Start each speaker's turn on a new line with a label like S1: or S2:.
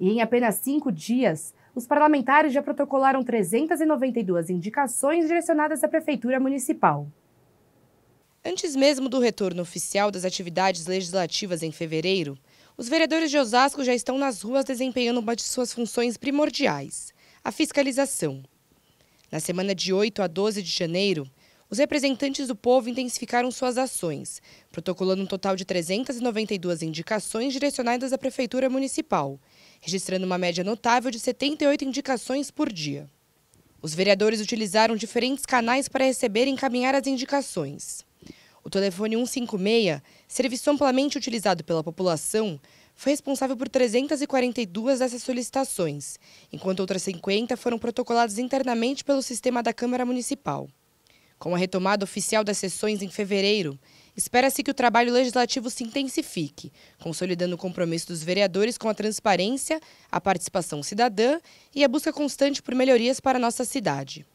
S1: E em apenas cinco dias, os parlamentares já protocolaram 392 indicações direcionadas à Prefeitura Municipal. Antes mesmo do retorno oficial das atividades legislativas em fevereiro, os vereadores de Osasco já estão nas ruas desempenhando uma de suas funções primordiais, a fiscalização. Na semana de 8 a 12 de janeiro, os representantes do povo intensificaram suas ações, protocolando um total de 392 indicações direcionadas à Prefeitura Municipal, registrando uma média notável de 78 indicações por dia. Os vereadores utilizaram diferentes canais para receber e encaminhar as indicações. O telefone 156, serviço amplamente utilizado pela população, foi responsável por 342 dessas solicitações, enquanto outras 50 foram protocoladas internamente pelo sistema da Câmara Municipal. Com a retomada oficial das sessões em fevereiro, Espera-se que o trabalho legislativo se intensifique, consolidando o compromisso dos vereadores com a transparência, a participação cidadã e a busca constante por melhorias para a nossa cidade.